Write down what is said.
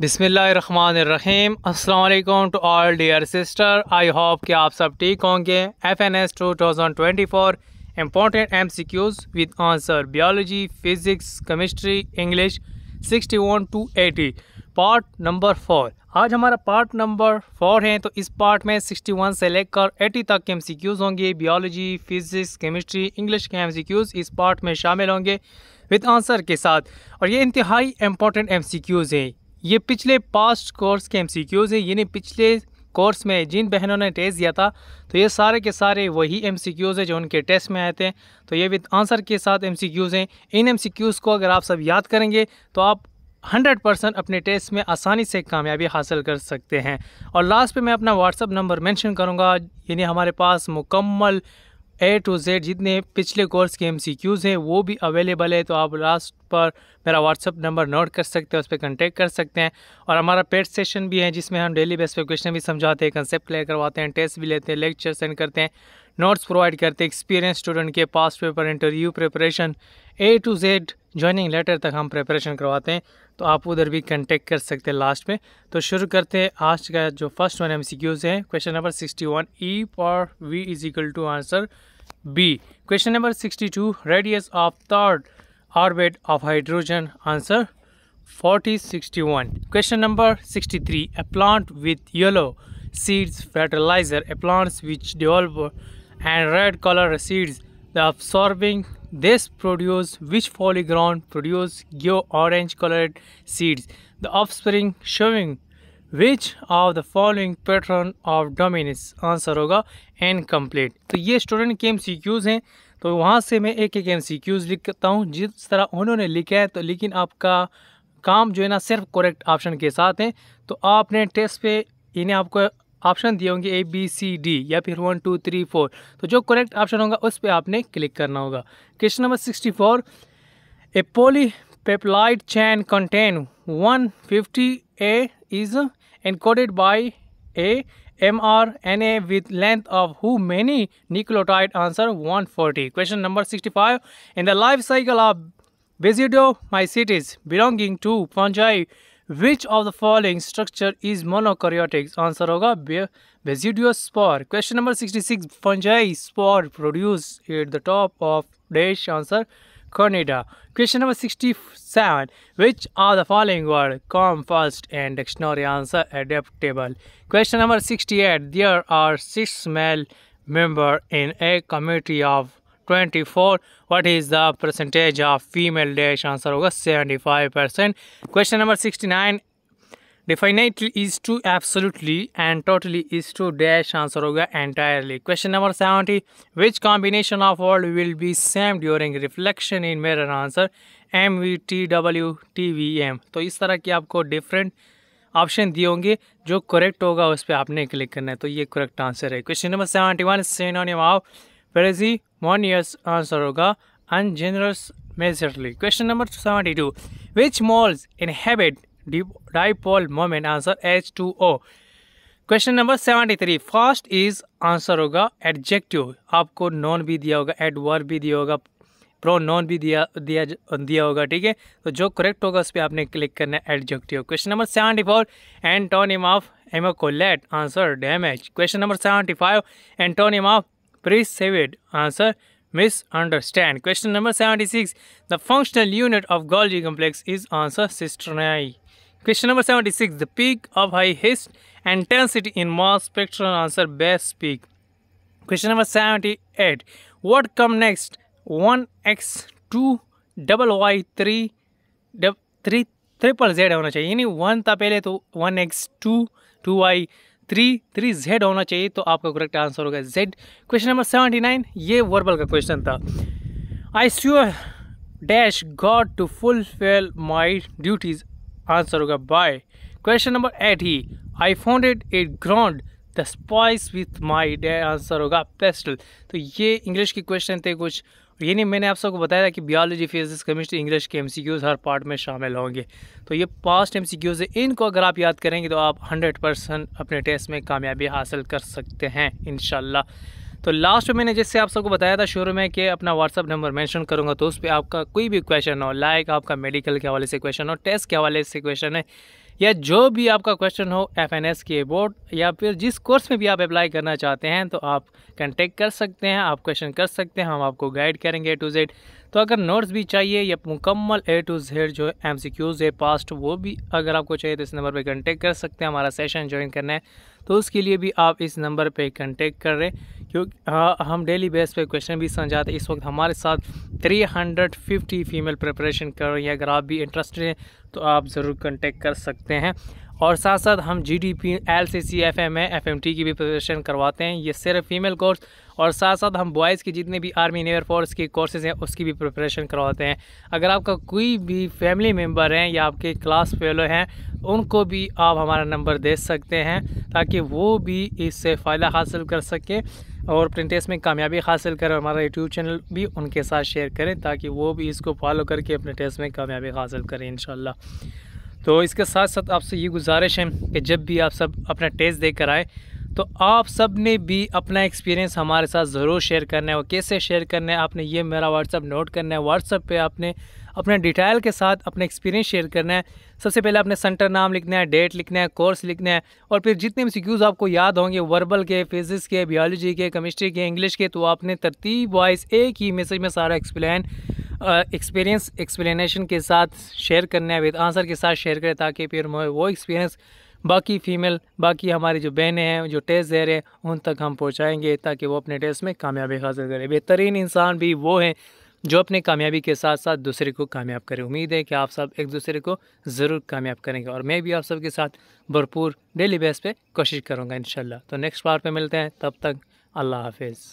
बिसमीम अल्लाम to all dear sister I hope कि आप सब ठीक होंगे F N S two thousand twenty four important M C Qs with answer biology physics chemistry English sixty one to eighty part number four आज हमारा part number four है तो इस पार्ट में सिक्सटी वन से लेकर एटी तक के एम सी क्यूज़ होंगे बियोलॉजी फिज़िक्स केमिस्ट्री इंग्लिश के एम सी क्यूज़ इस पार्ट में शामिल होंगे विद आंसर के साथ और ये इंतहाई इम्पोर्टेंट एम सी क्यूज़ हैं ये पिछले पास्ट कोर्स के एम हैं यानी पिछले कोर्स में जिन बहनों ने टेस्ट दिया था तो ये सारे के सारे वही एम सी क्यूज़ हैं जो उनके टेस्ट में आए थे तो ये विद आंसर के साथ एम सी क्यूज़ हैं इन एम सी क्यूज़ को अगर आप सब याद करेंगे तो आप 100 परसेंट अपने टेस्ट में आसानी से कामयाबी हासिल कर सकते हैं और लास्ट पे मैं अपना व्हाट्सअप नंबर मेंशन करूंगा यानी हमारे पास मुकम्मल ए टू जेड जितने पिछले कोर्स के एम सी क्यूज़ हैं वो भी अवेलेबल है तो आप लास्ट पर मेरा व्हाट्सअप नंबर नोट कर सकते हैं उस पर कंटेक्ट कर सकते हैं और हमारा पेड सेशन भी है जिसमें हम डेली बेस पर क्वेश्चन भी समझाते हैं कंसेप्ट क्लियर करवाते हैं टेस्ट भी लेते हैं लेक्चर सेंड करते हैं नोट्स प्रोवाइड करते हैं एक्सपीरियंस स्टूडेंट के पास paper interview preparation A to Z joining letter तक हम प्रेपरेशन करवाते हैं तो आप उधर भी कंटेक्ट कर सकते हैं लास्ट में तो शुरू करते हैं आज का जो first one M C Qs है question number sixty one E और V is equal to answer B question number sixty two radius of third orbit of hydrogen answer forty sixty one question number sixty three a plant with yellow seeds fertilizer a plants which devolve and red colour seeds the absorbing This produce which polyground produce your orange colored seeds. The offspring showing which of the following pattern of dominance answer होगा incomplete तो ये student के M C queues हैं तो वहाँ से मैं एक एक एम सी क्यूज़ लिखता हूँ जिस तरह उन्होंने लिखा है तो लेकिन आपका काम जो है ना सिर्फ करेक्ट ऑप्शन के साथ है तो आपने टेस्ट पे इन्हें आपको ऑप्शन दिए होंगे ए बी सी डी या फिर वन टू थ्री फोर तो जो करेक्ट ऑप्शन होगा उस पर आपने क्लिक करना होगा question number sixty four a polypeptide chain contain one fifty a is encoded by a m r n a with length of how many nucleotide answer one forty question number sixty five in the life cycle of विजिडो my cities belonging to fungi Which of the following structure is monokaryotic? Answer होगा deciduous spore. Question number 66. Fungi spore produced at the top of dash answer cornea. Question number 67. Which are the following word? Come first and dictionary answer adaptable. Question number 68. There are six male member in a committee of twenty four what is the percentage of female dash answer होगा seventy five percent question number sixty nine definitely is to absolutely and totally is to dash answer होगा entirely question number seventy which combination of word will be same during reflection in mirror answer M V T W T V M तो इस तरह की आपको different option दिए होंगे जो correct होगा उस पर आपने क्लिक करना है तो ये करेक्ट आंसर है question number seventy one synonym of Perezi Monius answer होगा ungenerous measurely. Question number 72. Which moles inhabit dipole moment? Answer H2O. Question number seventy three first is answer होगा एडजेक्टिव आपको noun भी दिया होगा adverb भी दिया होगा प्रो नॉन भी दिया दिया दिया होगा ठीक है तो जो करेक्ट होगा उस पर आपने क्लिक करना है adjective question number seventy four antonym of immaculate answer damage question number seventy five antonym of Pre-saved Answer misunderstand. Question number 76. The functional unit of Golgi complex is answer cisternae. Question number 76. The peak of high and intensity in mass spectrum answer Best peak. Question number 78. What come next? 1x, 2, double y, 3, 3, triple Z होना चाहिए यानी one था पहले तो 2 x two three three z होना चाहिए तो आपका करेक्ट आंसर होगा z question number seventy nine ये वर्बल का क्वेश्चन था I sure dash God to fulfil my duties answer होगा by question number eight he I founded it ground the spice with my day answer होगा pestle तो ये English के question थे कुछ ये नहीं मैंने आप सबको बताया था कि बियोलॉजी फिजिक्स केमिस्ट्री इंग्लिश के एमसीक्यूज हर पार्ट में शामिल होंगे तो ये पास्ट एमसीक्यूज है इनको अगर आप याद करेंगे तो आप 100 परसेंट अपने टेस्ट में कामयाबी हासिल कर सकते हैं इन तो लास्ट में मैंने जैसे आप सबको बताया था शुरू में कि अपना व्हाट्सअप नंबर मैंशन करूँगा तो उस पर आपका कोई भी क्वेश्चन हो लाइक आपका मेडिकल के हवाले से क्वेश्चन हो टेस्ट के हवाले से क्वेश्चन है या जो भी आपका क्वेश्चन हो एफ एन एस के बोर्ड या फिर जिस कोर्स में भी आप अप्लाई करना चाहते हैं तो आप कंटेक्ट कर सकते हैं आप क्वेश्चन कर सकते हैं हम आपको गाइड करेंगे टू जेड तो अगर नोट्स भी चाहिए या मुकम्मल ए टू जेड जो एम सी क्यूज़ है पास्ट वो भी अगर आपको चाहिए तो इस नंबर पर कंटेक्ट कर सकते हैं हमारा सेशन ज्वाइन करना है तो उसके लिए भी आप इस नंबर पर कंटेक्ट कर रहे हैं क्योंकि हाँ हम डेली बेस पे क्वेश्चन भी समझाते हैं इस वक्त हमारे साथ 350 फीमेल प्रिपरेशन कर रही है अगर आप भी इंटरेस्टेड हैं तो आप ज़रूर कंटेक्ट कर सकते हैं और साथ साथ हम G D P L C C F M है एफ एम टी की भी प्रिपरेशन करवाते हैं ये सिर्फ फीमेल कोर्स और साथ साथ हम बॉयज़ की जितने भी आर्मी नेवर फोर्स के कोर्सेज हैं उसकी भी प्रिपरेशन करवाते हैं अगर आपका कोई भी फैमिली मेम्बर हैं या आपके क्लास फेलो हैं उनको भी आप हमारा नंबर दे सकते हैं ताकि वो भी इससे फ़ायदा हासिल कर सकें और प्रिंटेस टेस्ट में कामयाबी हासिल और हमारा यूट्यूब चैनल भी उनके साथ शेयर करें ताकि वो भी इसको फॉलो करके अपने टेस्ट में कामयाबी हासिल करें इन तो इसके साथ साथ आपसे ये गुजारिश है कि जब भी आप सब अपना टेस्ट देख कर आए तो आप सब ने भी अपना एक्सपीरियंस हमारे साथ ज़रूर शेयर करना है और कैसे शेयर करना है आपने ये मेरा व्हाट्सअप नोट करना है व्हाट्सअप पे आपने अपने डिटेल के साथ अपने एक्सपीरियंस शेयर करना है सबसे पहले अपने सेंटर नाम लिखना है डेट लिखना है कोर्स लिखना है और फिर जितने भी सिक्यूज़ आपको याद होंगे वर्बल के फिजिक्स के बायोलॉजी के केमिस्ट्री के इंग्लिश के तो आपने तरतीब वाइज एक ही मैसेज में सारा एक्सप्लेन एक्सपीरियंस एक्सप्लेनेशन के साथ शेयर करना है विद आंसर के साथ शेयर करें ताकि फिर वो एक्सपीरियंस बाकी फ़ीमेल बाकी हमारी जो बहनें हैं जो टेस्ट दे रहे हैं उन तक हम पहुँचाएँगे ताकि वो अपने टेस्ट में कामयाबी हासिल करें बेहतरीन इंसान भी वो हैं जो अपने कामयाबी के साथ साथ दूसरे को कामयाब करें उम्मीद है कि आप सब एक दूसरे को ज़रूर कामयाब करेंगे और मैं भी आप सबके साथ भरपूर डेली बेस पे कोशिश करूँगा इन तो नेक्स्ट बार पे मिलते हैं तब तक अल्लाह हाफिज़